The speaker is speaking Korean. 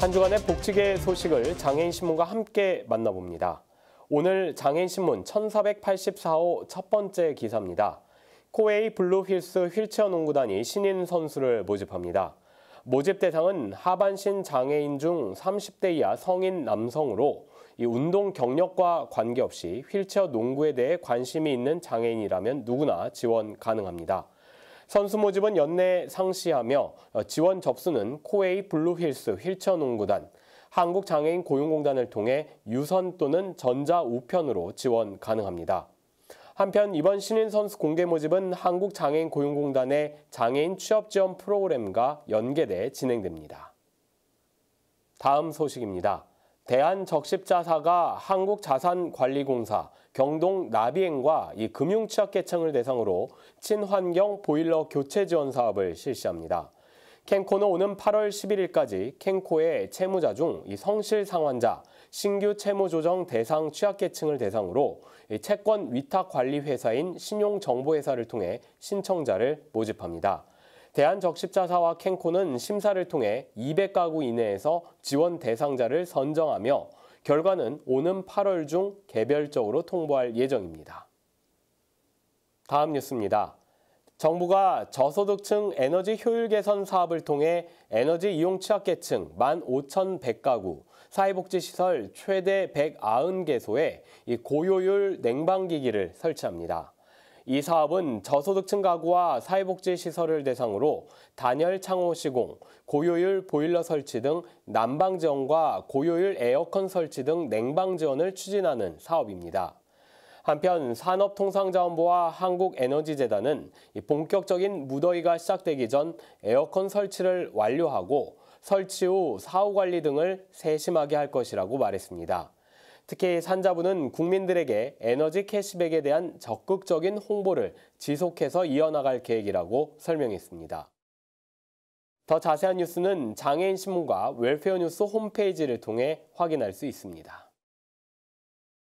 한 주간의 복지계 소식을 장애인신문과 함께 만나봅니다. 오늘 장애인신문 1484호 첫 번째 기사입니다. 코웨이 블루힐스 휠체어 농구단이 신인 선수를 모집합니다. 모집 대상은 하반신 장애인 중 30대 이하 성인 남성으로 이 운동 경력과 관계없이 휠체어 농구에 대해 관심이 있는 장애인이라면 누구나 지원 가능합니다. 선수 모집은 연내 상시하며 어, 지원 접수는 코웨이 블루힐스 휠체어 농구단, 한국장애인 고용공단을 통해 유선 또는 전자 우편으로 지원 가능합니다. 한편 이번 신인 선수 공개 모집은 한국장애인 고용공단의 장애인 취업 지원 프로그램과 연계돼 진행됩니다. 다음 소식입니다. 대한적십자사가 한국자산관리공사, 경동나비엔과 이 금융취약계층을 대상으로 친환경 보일러 교체 지원 사업을 실시합니다. 캔코는 오는 8월 11일까지 캔코의 채무자 중이 성실 상환자, 신규 채무 조정 대상 취약계층을 대상으로 채권 위탁 관리 회사인 신용정보회사를 통해 신청자를 모집합니다. 대한적십자사와 캔코는 심사를 통해 200가구 이내에서 지원 대상자를 선정하며 결과는 오는 8월 중 개별적으로 통보할 예정입니다. 다음 뉴스입니다. 정부가 저소득층 에너지 효율 개선 사업을 통해 에너지 이용 취약계층 15,100가구, 사회복지시설 최대 190개소에 고효율 냉방기기를 설치합니다. 이 사업은 저소득층 가구와 사회복지시설을 대상으로 단열 창호 시공, 고효율 보일러 설치 등 난방 지원과 고효율 에어컨 설치 등 냉방 지원을 추진하는 사업입니다. 한편 산업통상자원부와 한국에너지재단은 본격적인 무더위가 시작되기 전 에어컨 설치를 완료하고 설치 후 사후관리 등을 세심하게 할 것이라고 말했습니다. 특히 산자부는 국민들에게 에너지 캐시백에 대한 적극적인 홍보를 지속해서 이어나갈 계획이라고 설명했습니다. 더 자세한 뉴스는 장애인신문과 웰페어뉴스 홈페이지를 통해 확인할 수 있습니다.